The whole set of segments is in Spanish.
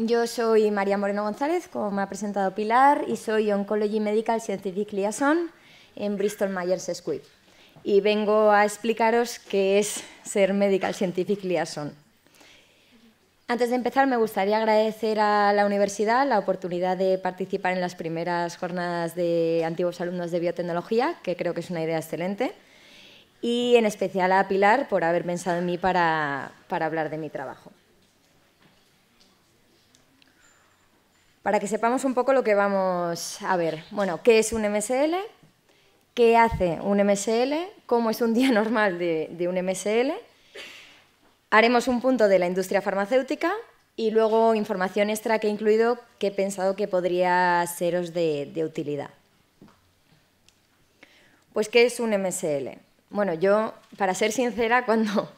yo soy María Moreno González, como me ha presentado Pilar, y soy Oncology Medical Scientific Liaison en Bristol Myers Squibb. Y vengo a explicaros qué es ser Medical Scientific Liaison. Antes de empezar, me gustaría agradecer a la universidad la oportunidad de participar en las primeras jornadas de antiguos alumnos de biotecnología, que creo que es una idea excelente, y en especial a Pilar por haber pensado en mí para, para hablar de mi trabajo. para que sepamos un poco lo que vamos a ver. Bueno, ¿qué es un MSL? ¿Qué hace un MSL? ¿Cómo es un día normal de, un MSL? Haremos un punto de la industria farmacéutica y luego información extra que he incluido que he pensado que podría seros de utilidad. Pues, ¿qué es un MSL? Bueno, yo, para ser sincera, cuando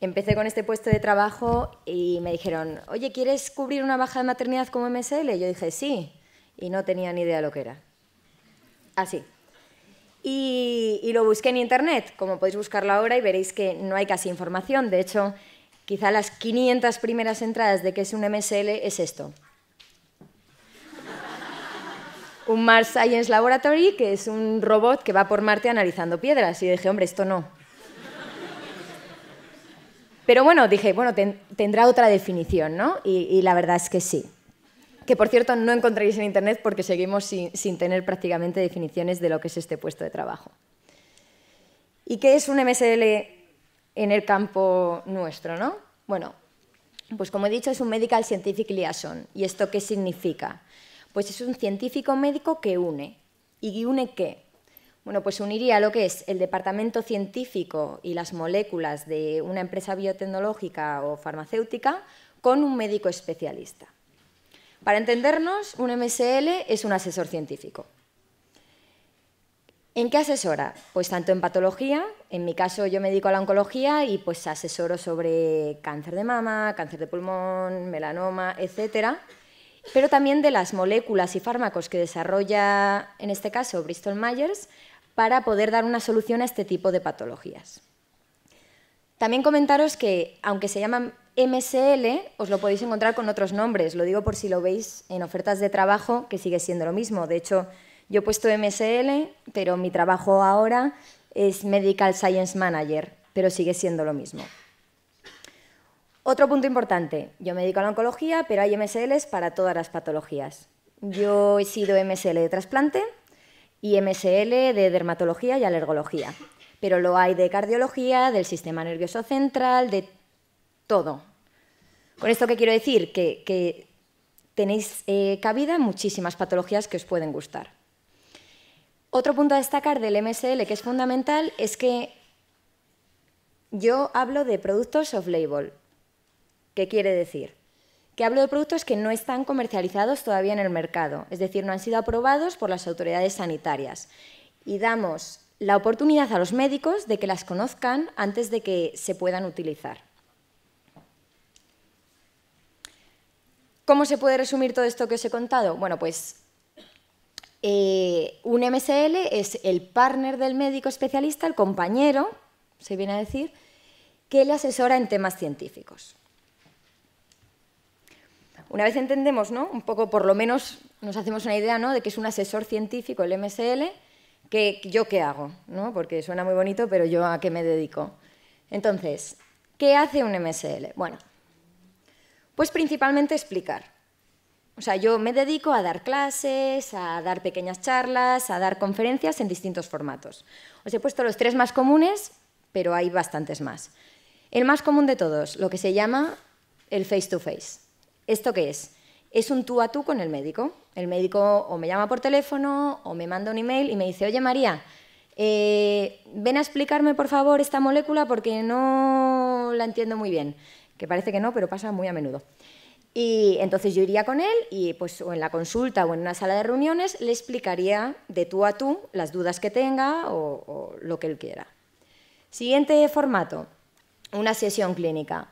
Empecé con este puesto de trabajo y me dijeron, oye, ¿quieres cubrir una baja de maternidad como MSL? yo dije, sí, y no tenía ni idea de lo que era. Así. Y, y, lo busqué en Internet, como podéis buscarlo ahora y veréis que no hay casi información. De hecho, quizá las 500 primeras entradas de que es un MSL es esto. un Mars Science Laboratory, que es un robot que va por Marte analizando piedras. Y dije, hombre, esto no. Pero bueno, dije, bueno, tendrá otra definición, ¿no? Y, la verdad es que sí. Que por cierto no encontraréis en Internet porque seguimos sin tener prácticamente definiciones de lo que es este puesto de trabajo. ¿Y qué es un MSL en el campo nuestro, ¿no? Bueno, pues como he dicho, es un Medical Scientific Liaison. ¿Y esto qué significa? Pues es un científico médico que une. ¿Y une qué? Bueno, pues uniría lo que es el departamento científico y las moléculas de una empresa biotecnológica o farmacéutica con un médico especialista. Para entendernos, un MSL es un asesor científico. ¿En qué asesora? Pues tanto en patología, en mi caso yo me dedico a la oncología y pues asesoro sobre cáncer de mama, cáncer de pulmón, melanoma, etcétera, pero también de las moléculas y fármacos que desarrolla en este caso Bristol Myers para poder dar una solución a este tipo de patologías. También comentaros que, aunque se llaman MSL, os lo podéis encontrar con otros nombres. Lo digo por si lo veis en ofertas de trabajo, que sigue siendo lo mismo. De hecho, yo he puesto MSL, pero mi trabajo ahora es Medical Science Manager, pero sigue siendo lo mismo. Otro punto importante, yo me dedico a la oncología, pero hay MSLs para todas las patologías. Yo he sido MSL de trasplante, y MSL de dermatología y alergología. Pero lo hay de cardiología, del sistema nervioso central, de todo. Con esto que quiero decir, que, tenéis cabida eh, cabida muchísimas patologías que os pueden gustar. Otro punto a destacar del MSL que es fundamental es que yo hablo de productos off-label. ¿Qué quiere decir? que hablo de productos que no están comercializados todavía en el mercado, es decir, no han sido aprobados por las autoridades sanitarias. Y damos la oportunidad a los médicos de que las conozcan antes de que se puedan utilizar. ¿Cómo se puede resumir todo esto que os he contado? Bueno, pues eh, un MSL es el partner del médico especialista, el compañero, se viene a decir, que le asesora en temas científicos. Una vez entendemos, ¿no? un poco por lo menos nos hacemos una idea ¿no? de que es un asesor científico el MSL, yo qué hago, ¿no? porque suena muy bonito, pero yo a qué me dedico. Entonces, ¿qué hace un MSL? Bueno, pues principalmente explicar. O sea, yo me dedico a dar clases, a dar pequeñas charlas, a dar conferencias en distintos formatos. Os he puesto los tres más comunes, pero hay bastantes más. El más común de todos, lo que se llama el face-to-face. face to face ¿Esto qué es? Es un tú a tú con el médico. El médico o me llama por teléfono o me manda un email y me dice, oye María, eh, ven a explicarme por favor esta molécula porque no la entiendo muy bien. Que parece que no, pero pasa muy a menudo. Y entonces yo iría con él y pues o en la consulta o en una sala de reuniones le explicaría de tú a tú las dudas que tenga o lo que él quiera. Siguiente formato, una sesión clínica.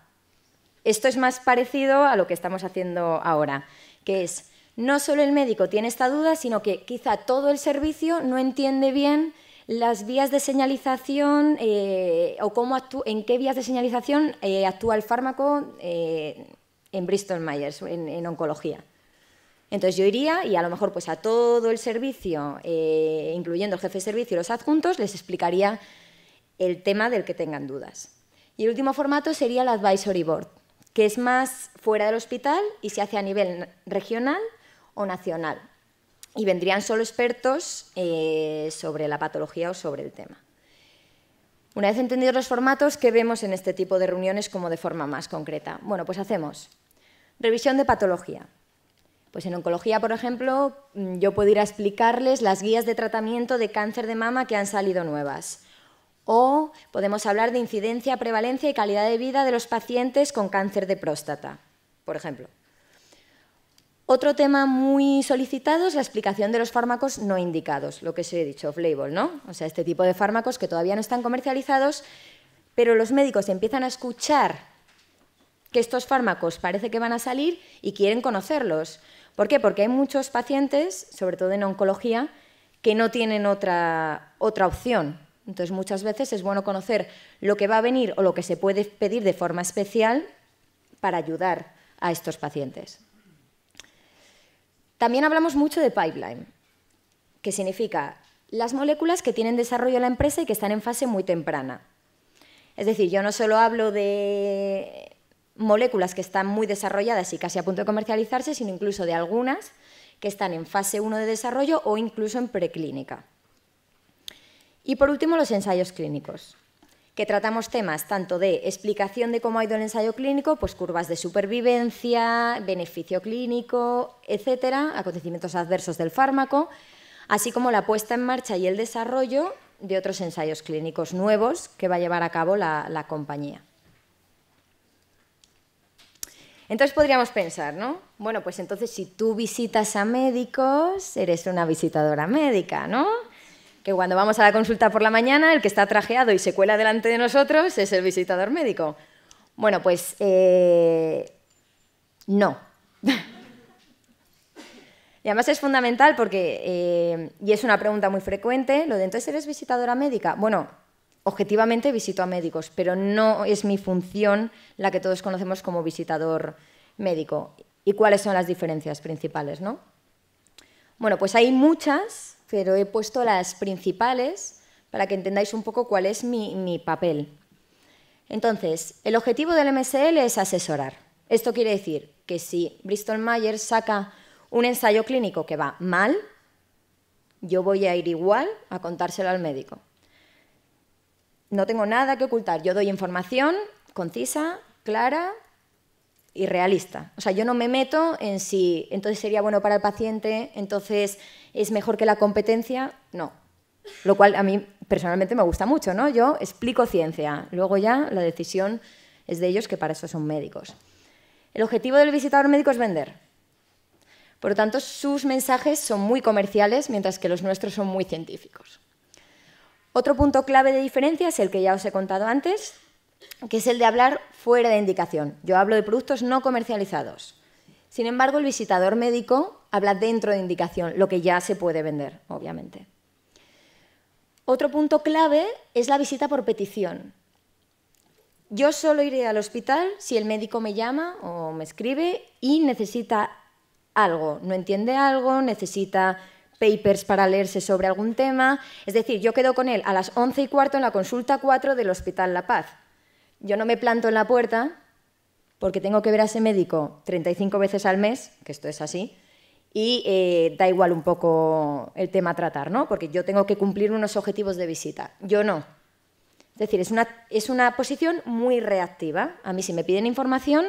Esto es más parecido a lo que estamos haciendo ahora, que es no solo el médico tiene esta duda, sino que quizá todo el servicio no entiende bien las vías de señalización eh, o cómo en qué vías de señalización eh, actúa el fármaco eh, en Bristol Myers, en, oncología. Entonces yo iría y a lo mejor pues a todo el servicio, incluyendo el jefe de servicio y los adjuntos, les explicaría el tema del que tengan dudas. Y el último formato sería el advisory board, que es más fuera del hospital y se hace a nivel regional o nacional. Y vendrían solo expertos eh, sobre la patología o sobre el tema. Una vez entendidos los formatos, ¿qué vemos en este tipo de reuniones como de forma más concreta? Bueno, pues hacemos revisión de patología. Pues en oncología, por ejemplo, mm, yo puedo ir a explicarles las guías de tratamiento de cáncer de mama que han salido nuevas. O podemos hablar de incidencia, prevalencia y calidad de vida de los pacientes con cáncer de próstata, por ejemplo. Otro tema muy solicitado es la explicación de los fármacos no indicados, lo que se ha dicho, off-label, ¿no? O sea, este tipo de fármacos que todavía no están comercializados, pero los médicos empiezan a escuchar que estos fármacos parece que van a salir y quieren conocerlos. ¿Por qué? Porque hay muchos pacientes, sobre todo en oncología, que no tienen otra, otra opción. Entonces, muchas veces es bueno conocer lo que va a venir o lo que se puede pedir de forma especial para ayudar a estos pacientes. También hablamos mucho de pipeline, que significa las moléculas que tienen desarrollo en la empresa y que están en fase muy temprana. Es decir, yo no solo hablo de moléculas que están muy desarrolladas y casi a punto de comercializarse, sino incluso de algunas que están en fase 1 de desarrollo o incluso en preclínica. Y por último, los ensayos clínicos, que tratamos temas tanto de explicación de cómo ha ido el ensayo clínico, pues curvas de supervivencia, beneficio clínico, etcétera, acontecimientos adversos del fármaco, así como la puesta en marcha y el desarrollo de otros ensayos clínicos nuevos que va a llevar a cabo la, la compañía. Entonces podríamos pensar, ¿no? Bueno, pues entonces si tú visitas a médicos, eres una visitadora médica, ¿no? que cuando vamos a la consulta por la mañana, el que está trajeado y se cuela delante de nosotros es el visitador médico. Bueno, pues eh, no. y además es fundamental porque, eh, y es una pregunta muy frecuente, lo de entonces eres visitadora médica. Bueno, objetivamente visito a médicos, pero no es mi función la que todos conocemos como visitador médico. ¿Y cuáles son las diferencias principales? ¿no? Bueno, pues hay muchas pero he puesto las principales para que entendáis un poco cuál es mi, papel. Entonces, el objetivo del MSL es asesorar. Esto quiere decir que si Bristol Myers saca un ensayo clínico que va mal, yo voy a ir igual a contárselo al médico. No tengo nada que ocultar, yo doy información concisa, clara y realista. O sea, yo no me meto en si entonces sería bueno para el paciente, entonces es mejor que la competencia, no. Lo cual a mí personalmente me gusta mucho, ¿no? Yo explico ciencia, luego ya la decisión es de ellos que para eso son médicos. El objetivo del visitador médico es vender. Por lo tanto, sus mensajes son muy comerciales, mientras que los nuestros son muy científicos. Otro punto clave de diferencia es el que ya os he contado antes, que es el de hablar fuera de indicación. Yo hablo de productos no comercializados. Sin embargo, el visitador médico habla dentro de indicación, lo que ya se puede vender, obviamente. Otro punto clave es la visita por petición. Yo solo iré al hospital si el médico me llama o me escribe y necesita algo, no entiende algo, necesita papers para leerse sobre algún tema. Es decir, yo quedo con él a las 11 y cuarto en la consulta 4 del Hospital La Paz. Yo no me planto en la puerta porque tengo que ver a ese médico 35 veces al mes, que esto es así, y eh, da igual un poco el tema a tratar, ¿no? Porque yo tengo que cumplir unos objetivos de visita, yo no. Es decir, es una, es una posición muy reactiva. A mí si me piden información,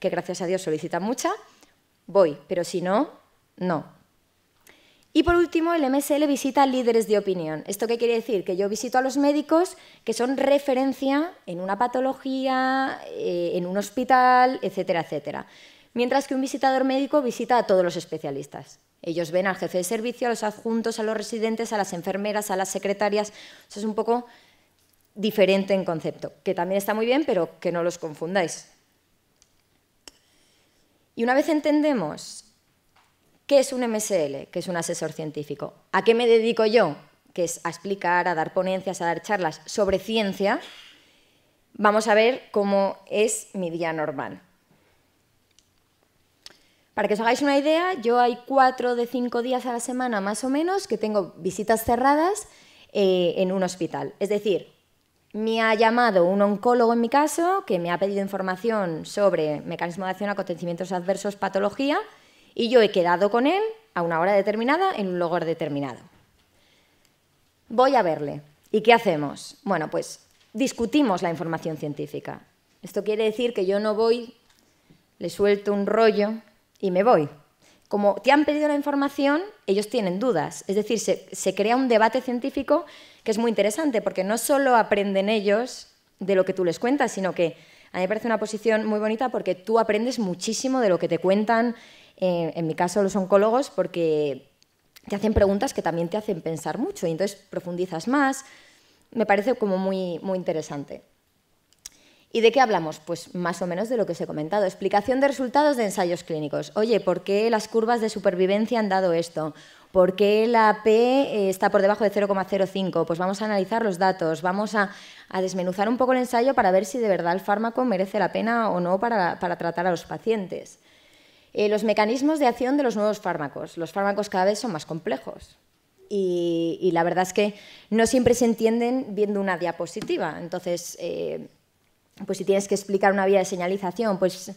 que gracias a Dios solicitan mucha, voy, pero si no, no. Y por último, el MSL visita líderes de opinión. ¿Esto qué quiere decir? Que yo visito a los médicos que son referencia en una patología, eh, en un hospital, etcétera, etcétera. Mientras que un visitador médico visita a todos los especialistas. Ellos ven al jefe de servicio, a los adjuntos, a los residentes, a las enfermeras, a las secretarias. Eso es un poco diferente en concepto, que también está muy bien, pero que no los confundáis. Y una vez entendemos ¿Qué es un MSL? Que es un asesor científico. ¿A qué me dedico yo? Que es a explicar, a dar ponencias, a dar charlas sobre ciencia. Vamos a ver cómo es mi día normal. Para que os hagáis una idea, yo hay cuatro de cinco días a la semana más o menos que tengo visitas cerradas eh, en un hospital. Es decir, me ha llamado un oncólogo en mi caso que me ha pedido información sobre mecanismo de acción, acontecimientos adversos, patología y yo he quedado con él a una hora determinada en un lugar determinado. Voy a verle. ¿Y qué hacemos? Bueno, pues discutimos la información científica. Esto quiere decir que yo no voy, le suelto un rollo y me voy. Como te han pedido la información, ellos tienen dudas. Es decir, se, crea un debate científico que es muy interesante porque no solo aprenden ellos de lo que tú les cuentas, sino que a mí me parece una posición muy bonita porque tú aprendes muchísimo de lo que te cuentan eh, en mi caso los oncólogos, porque te hacen preguntas que también te hacen pensar mucho y entonces profundizas más. Me parece como muy, muy interesante. ¿Y de qué hablamos? Pues más o menos de lo que os he comentado. Explicación de resultados de ensayos clínicos. Oye, ¿por qué las curvas de supervivencia han dado esto? ¿Por qué la P eh, está por debajo de 0,05? Pues vamos a analizar los datos, vamos a, desmenuzar un poco el ensayo para ver si de verdad el fármaco merece la pena o no para tratar a los pacientes. Eh, los mecanismos de acción de los nuevos fármacos. Los fármacos cada vez son más complejos. Y, la verdad es que no siempre se entienden viendo una diapositiva. Entonces, eh, pues si tienes que explicar una vía de señalización, pues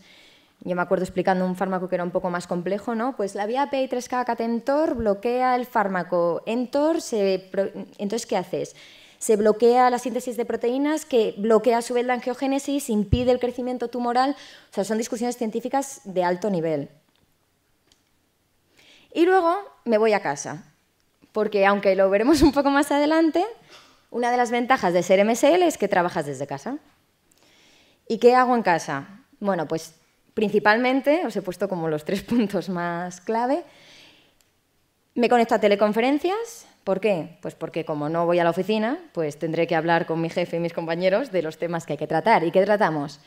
yo me acuerdo explicando un fármaco que era un poco más complejo, ¿no? Pues la vía PI3K-catentor bloquea el fármaco, entor, se... entonces ¿qué haces? se bloquea la síntesis de proteínas, que bloquea a su vez la angiogénesis, impide el crecimiento tumoral. O sea, son discusiones científicas de alto nivel. Y luego me voy a casa, porque aunque lo veremos un poco más adelante, una de las ventajas de ser MSL es que trabajas desde casa. ¿Y qué hago en casa? Bueno, pues principalmente, os he puesto como los tres puntos más clave, me conecto a teleconferencias, ¿Por qué? Pues porque como no voy a la oficina, pues tendré que hablar con mi jefe y mis compañeros de los temas que hay que tratar. ¿Y qué tratamos?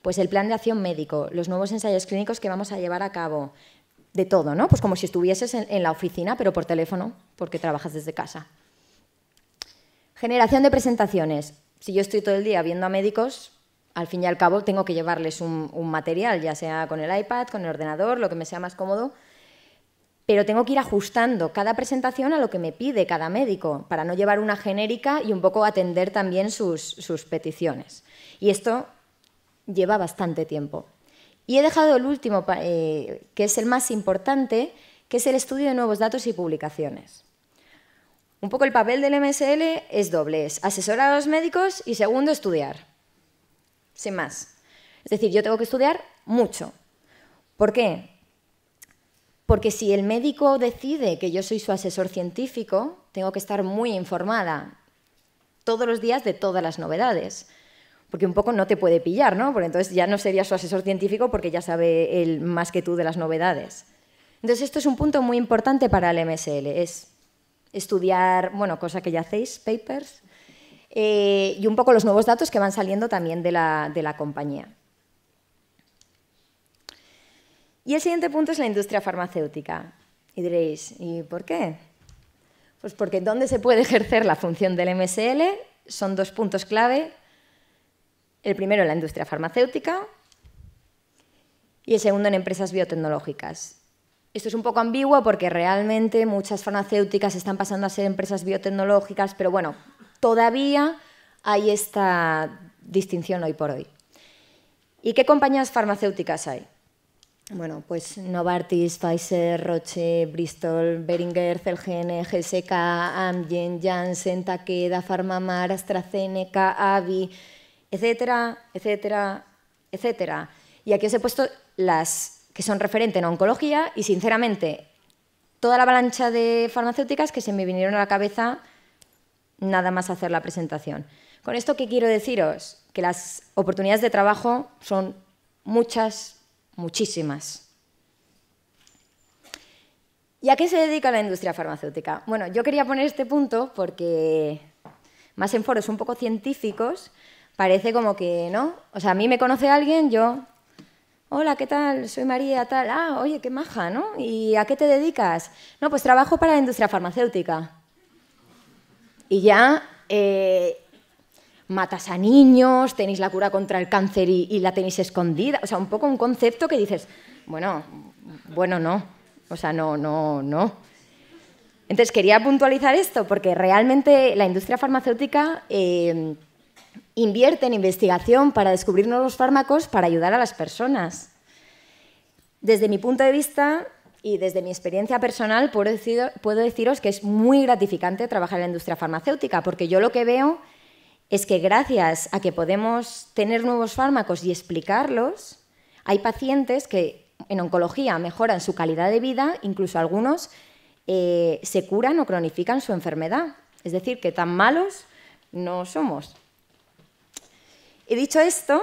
Pues el plan de acción médico, los nuevos ensayos clínicos que vamos a llevar a cabo, de todo, ¿no? Pues como si estuvieses en, la oficina, pero por teléfono, porque trabajas desde casa. Generación de presentaciones. Si yo estoy todo el día viendo a médicos, al fin y al cabo tengo que llevarles un material, ya sea con el iPad, con el ordenador, lo que me sea más cómodo, pero tengo que ir ajustando cada presentación a lo que me pide cada médico para no llevar una genérica y un poco atender también sus, peticiones. Y esto lleva bastante tiempo. Y he dejado el último, eh, que es el más importante, que es el estudio de nuevos datos y publicaciones. Un poco el papel del MSL es doble, es asesorar a los médicos y segundo, estudiar. Sin más. Es decir, yo tengo que estudiar mucho. ¿Por qué? Porque si el médico decide que yo soy su asesor científico, tengo que estar muy informada todos los días de todas las novedades. Porque un poco no te puede pillar, ¿no? Porque entonces ya no sería su asesor científico porque ya sabe él más que tú de las novedades. Entonces esto es un punto muy importante para el MSL, es estudiar, bueno, cosa que ya hacéis, papers, eh, y un poco los nuevos datos que van saliendo también de la compañía. Y el siguiente punto es la industria farmacéutica. Y diréis, ¿y por qué? Pues porque dónde se puede ejercer la función del MSL son dos puntos clave. El primero en la industria farmacéutica y el segundo en empresas biotecnológicas. Esto es un poco ambiguo porque realmente muchas farmacéuticas están pasando a ser empresas biotecnológicas, pero bueno, todavía hay esta distinción hoy por hoy. ¿Y qué compañías farmacéuticas hay? bueno, pues Novartis, Pfizer, Roche, Bristol, Beringer, Celgene, GSK, Amgen, Janssen, Takeda, Farmamar, AstraZeneca, Avi, etcétera, etcétera, etcétera. Y aquí os he puesto las que son referentes en oncología y, sinceramente, toda la avalancha de farmacéuticas que se me vinieron a la cabeza nada más hacer la presentación. Con esto, ¿qué quiero deciros? Que las oportunidades de trabajo son muchas, muchísimas. ¿Y a qué se dedica la industria farmacéutica? Bueno, yo quería poner este punto porque, más en foros un poco científicos, parece como que, ¿no? O sea, a mí me conoce alguien, yo, hola, ¿qué tal? Soy María, tal, ah, oye, qué maja, ¿no? ¿Y a qué te dedicas? No, pues trabajo para la industria farmacéutica. Y ya, eh, matas a niños, tenéis la cura contra el cáncer y, la tenéis escondida. O sea, un poco un concepto que dices, bueno, bueno, no. O sea, no, no, no. Entonces, quería puntualizar esto porque realmente la industria farmacéutica... Eh, invierte en investigación para descubrir nuevos fármacos para ayudar a las personas. Desde mi punto de vista y desde mi experiencia personal, puedo, decir, puedo deciros que es muy gratificante trabajar en la industria farmacéutica, porque yo lo que veo es que gracias a que podemos tener nuevos fármacos y explicarlos, hay pacientes que en oncología mejoran su calidad de vida, incluso algunos eh, se curan o cronifican su enfermedad. Es decir, que tan malos no somos. He dicho esto,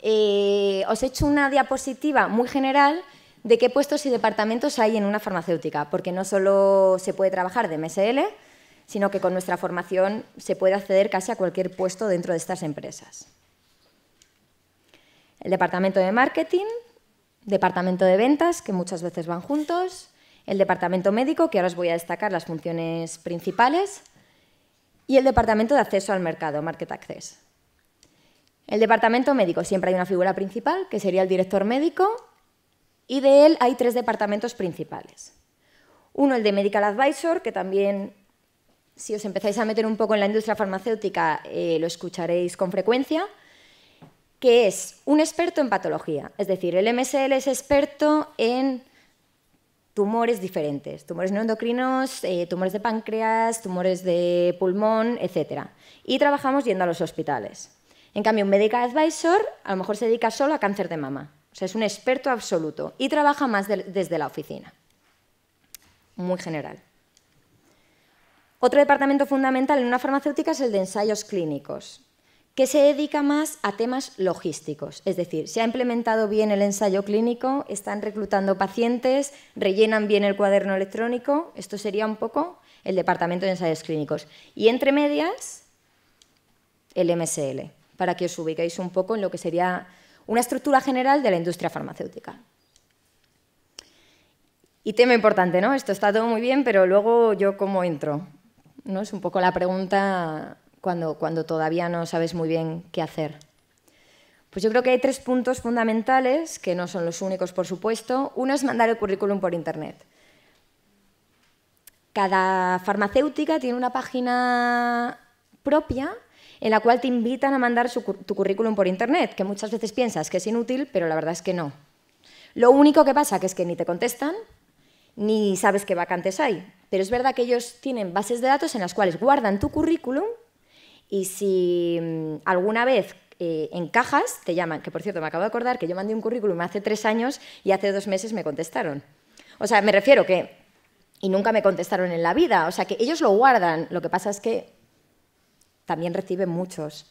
eh, os he hecho una diapositiva muy general de qué puestos y departamentos hay en una farmacéutica, porque no solo se puede trabajar de MSL, sino que con nuestra formación se puede acceder casi a cualquier puesto dentro de estas empresas. El departamento de marketing, departamento de ventas, que muchas veces van juntos, el departamento médico, que ahora os voy a destacar las funciones principales, y el departamento de acceso al mercado, Market Access. El departamento médico siempre hay una figura principal, que sería el director médico, y de él hay tres departamentos principales. Uno, el de Medical Advisor, que también si os empezáis a meter un poco en la industria farmacéutica, eh, lo escucharéis con frecuencia, que es un experto en patología. Es decir, el MSL es experto en tumores diferentes, tumores no endocrinos, eh, tumores de páncreas, tumores de pulmón, etc. Y trabajamos yendo a los hospitales. En cambio, un medical advisor a lo mejor se dedica solo a cáncer de mama. O sea, es un experto absoluto y trabaja más desde la oficina. Muy general. Otro departamento fundamental en una farmacéutica es el de ensayos clínicos, que se dedica más a temas logísticos. Es decir, se ha implementado bien el ensayo clínico, están reclutando pacientes, rellenan bien el cuaderno electrónico. Esto sería un poco el departamento de ensayos clínicos. Y entre medias, el MSL, para que os ubiquéis un poco en lo que sería una estructura general de la industria farmacéutica. Y tema importante, ¿no? Esto está todo muy bien, pero luego yo cómo entro. ¿no? Es un poco la pregunta cuando, todavía no sabes muy bien qué hacer. Pues yo creo que hay tres puntos fundamentales, que no son los únicos, por supuesto. Uno es mandar el currículum por Internet. Cada farmacéutica tiene una página propia en la cual te invitan a mandar tu currículum por Internet, que muchas veces piensas que es inútil, pero la verdad es que no. Lo único que pasa que es que ni te contestan, ni sabes qué vacantes hay. Pero es verdad que ellos tienen bases de datos en las cuales guardan tu currículum y si mm, alguna vez eh, encajas, te llaman. Que por cierto, me acabo de acordar que yo mandé un currículum hace tres años y hace dos meses me contestaron. O sea, me refiero que. Y nunca me contestaron en la vida. O sea, que ellos lo guardan. Lo que pasa es que también reciben muchos.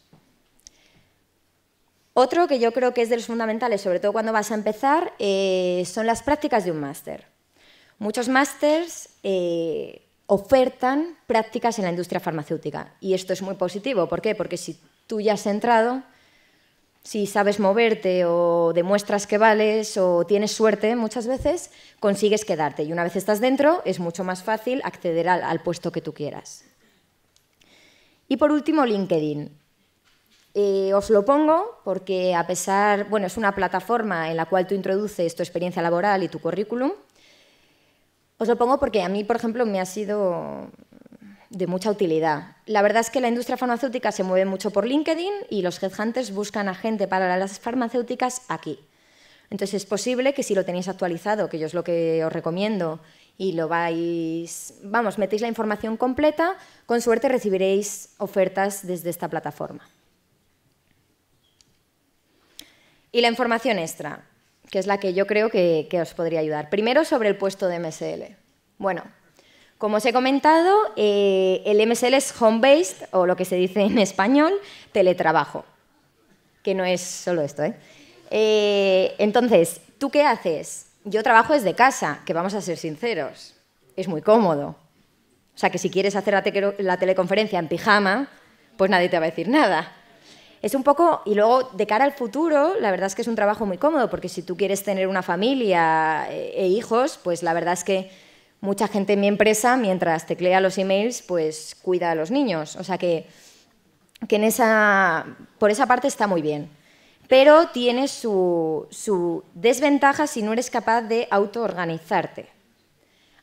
Otro que yo creo que es de los fundamentales, sobre todo cuando vas a empezar, eh, son las prácticas de un máster. Muchos másters eh, ofertan prácticas en la industria farmacéutica y esto es muy positivo. ¿Por qué? Porque si tú ya has entrado, si sabes moverte o demuestras que vales o tienes suerte muchas veces, consigues quedarte. Y una vez estás dentro, es mucho más fácil acceder al, puesto que tú quieras. Y por último, LinkedIn. Eh, os lo pongo porque a pesar, bueno, es una plataforma en la cual tú introduces tu experiencia laboral y tu currículum os lo pongo porque a mí, por ejemplo, me ha sido de mucha utilidad. La verdad es que la industria farmacéutica se mueve mucho por LinkedIn y los headhunters buscan a gente para las farmacéuticas aquí. Entonces es posible que si lo tenéis actualizado, que yo es lo que os recomiendo, y lo vais, vamos, metéis la información completa, con suerte recibiréis ofertas desde esta plataforma. Y la información extra que es la que yo creo que, os podría ayudar. Primero, sobre el puesto de MSL. Bueno, como os he comentado, eh, el MSL es home-based, o lo que se dice en español, teletrabajo, que no es solo esto. ¿eh? ¿eh? entonces, ¿tú qué haces? Yo trabajo desde casa, que vamos a ser sinceros, es muy cómodo. O sea, que si quieres hacer la teleconferencia en pijama, pues nadie te va a decir nada. Es un poco, y luego de cara al futuro, la verdad es que es un trabajo muy cómodo, porque si tú quieres tener una familia eh, e hijos, pues la verdad es que mucha gente en mi empresa, mientras teclea los emails, pues cuida a los niños. O sea que, en esa, por esa parte está muy bien. Pero tiene su, desventaja si no eres capaz de autoorganizarte.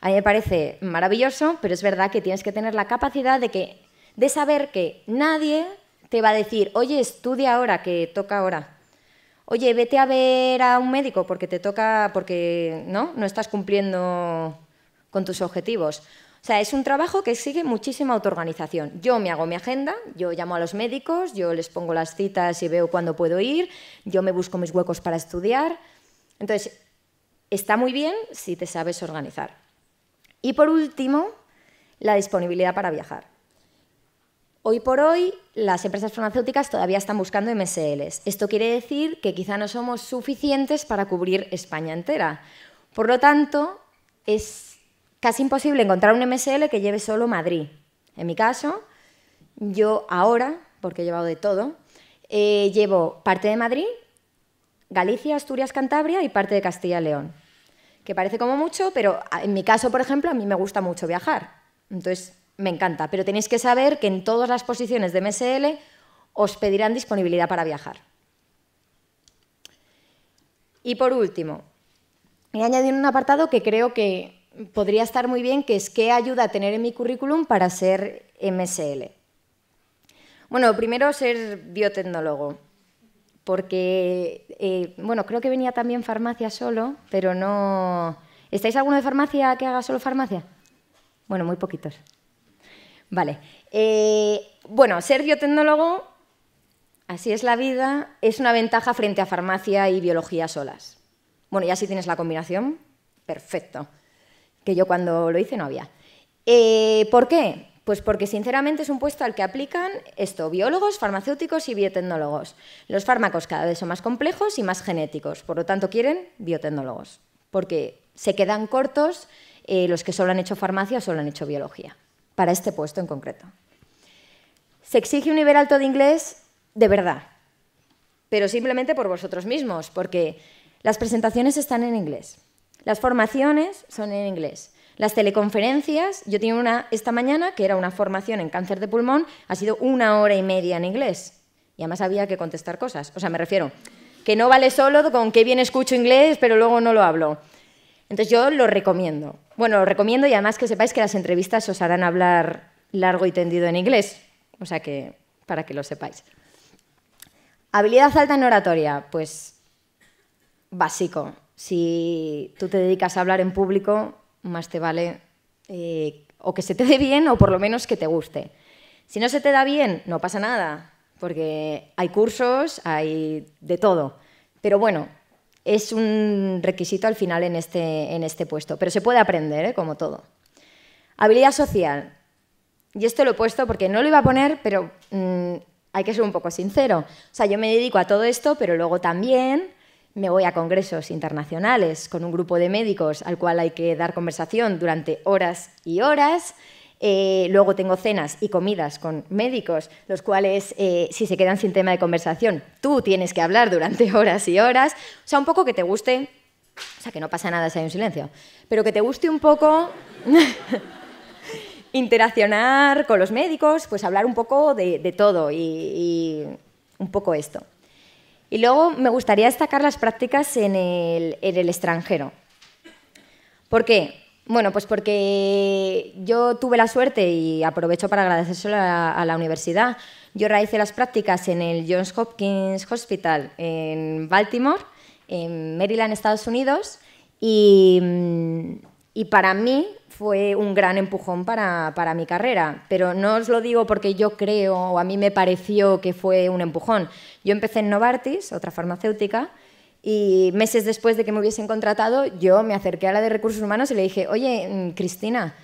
A mí me parece maravilloso, pero es verdad que tienes que tener la capacidad de, de saber que nadie te va a decir, oye, estudia ahora, que toca ahora. Oye, vete a ver a un médico porque te toca, porque no, no estás cumpliendo con tus objetivos. O sea, es un trabajo que exige muchísima autoorganización. Yo me hago mi agenda, yo llamo a los médicos, yo les pongo las citas y veo cuándo puedo ir, yo me busco mis huecos para estudiar. Entonces, está muy bien si te sabes organizar. Y por último, la disponibilidad para viajar. Hoy por hoy, las empresas farmacéuticas todavía están buscando MSLs. Esto quiere decir que quizá no somos suficientes para cubrir España entera. Por lo tanto, es casi imposible encontrar un MSL que lleve solo Madrid. En mi caso, yo ahora, porque he llevado de todo, eh, llevo parte de Madrid, Galicia, Asturias, Cantabria y parte de Castilla y León. Que parece como mucho, pero en mi caso, por ejemplo, a mí me gusta mucho viajar. Entonces, me encanta, pero tenéis que saber que en todas las posiciones de MSL os pedirán disponibilidad para viajar. Y por último, he añadido un apartado que creo que podría estar muy bien, que es qué ayuda a tener en mi currículum para ser MSL. Bueno, primero ser biotecnólogo, porque, eh, bueno, creo que venía también farmacia solo, pero no... ¿Estáis alguno de farmacia que haga solo farmacia? Bueno, muy poquitos. Vale. Eh, bueno, ser biotecnólogo, así es la vida, es una ventaja frente a farmacia y biología solas. Bueno, ya así tienes la combinación, perfecto. Que yo cuando lo hice no había. Eh, ¿Por qué? Pues porque sinceramente es un puesto al que aplican esto, biólogos, farmacéuticos y biotecnólogos. Los fármacos cada vez son más complejos y más genéticos, por lo tanto quieren biotecnólogos, porque se quedan cortos eh, los que solo han hecho farmacia o solo han hecho biología para este puesto en concreto. Se exige un nivel alto de inglés de verdad, pero simplemente por vosotros mismos, porque las presentaciones están en inglés, las formaciones son en inglés, las teleconferencias, yo tenía una esta mañana que era una formación en cáncer de pulmón, ha sido una hora y media en inglés, y además había que contestar cosas, o sea, me refiero, que no vale solo con que bien escucho inglés, pero luego no lo hablo. Entonces yo lo recomiendo. Bueno, lo recomiendo y además que sepáis que las entrevistas os harán hablar largo y tendido en inglés, o sea que para que lo sepáis. Habilidad alta en oratoria, pues básico. Si tú te dedicas a hablar en público, más te vale eh, o que se te dé bien o por lo menos que te guste. Si no se te da bien, no pasa nada, porque hay cursos, hay de todo. Pero bueno, es un requisito al final en este, este puesto, pero se puede aprender, ¿eh? como todo. Habilidad social. Y esto lo he puesto porque no lo iba a poner, pero mm, hay que ser un poco sincero. O sea, yo me dedico a todo esto, pero luego también me voy a congresos internacionales con un grupo de médicos al cual hay que dar conversación durante horas y horas eh, luego tengo cenas y comidas con médicos, los cuales, eh, si se quedan sin tema de conversación, tú tienes que hablar durante horas y horas. O sea, un poco que te guste, o sea, que no pasa nada si hay un silencio, pero que te guste un poco... interaccionar con los médicos, pues hablar un poco de, todo y, un poco esto. Y luego me gustaría destacar las prácticas en el, en el extranjero. ¿Por qué? Bueno, pues porque yo tuve la suerte y aprovecho para agradecérselo a, la universidad. Yo realicé las prácticas en el Johns Hopkins Hospital en Baltimore, en Maryland, Estados Unidos, mm, y, para mí fue un gran empujón para, para, mi carrera, pero no os lo digo porque yo creo o a mí me pareció que fue un empujón. Yo empecé en Novartis, otra farmacéutica, y meses después de que me hubiesen contratado, yo me acerqué a la de recursos humanos y le dije, oye, mm, Cristina,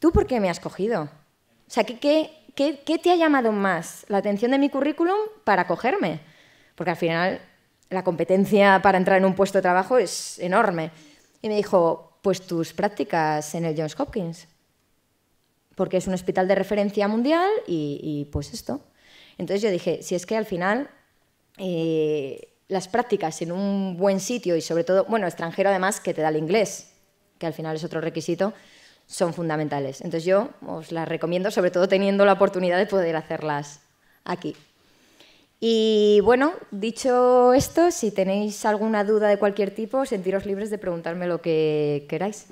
¿tú por qué me has cogido? O sea, ¿qué, qué, te ha llamado más la atención de mi currículum para cogerme? Porque al final la competencia para entrar en un puesto de trabajo es enorme. Y me dijo, pues tus prácticas en el Johns Hopkins, porque es un hospital de referencia mundial y, pues esto. Entonces yo dije, si es que al final eh, las prácticas en un buen sitio y sobre todo, bueno, extranjero además que te da el inglés, que al final es otro requisito, son fundamentales. Entonces yo os las recomiendo, sobre todo teniendo la oportunidad de poder hacerlas aquí. Y bueno, dicho esto, si tenéis alguna duda de cualquier tipo, sentiros libres de preguntarme lo que queráis.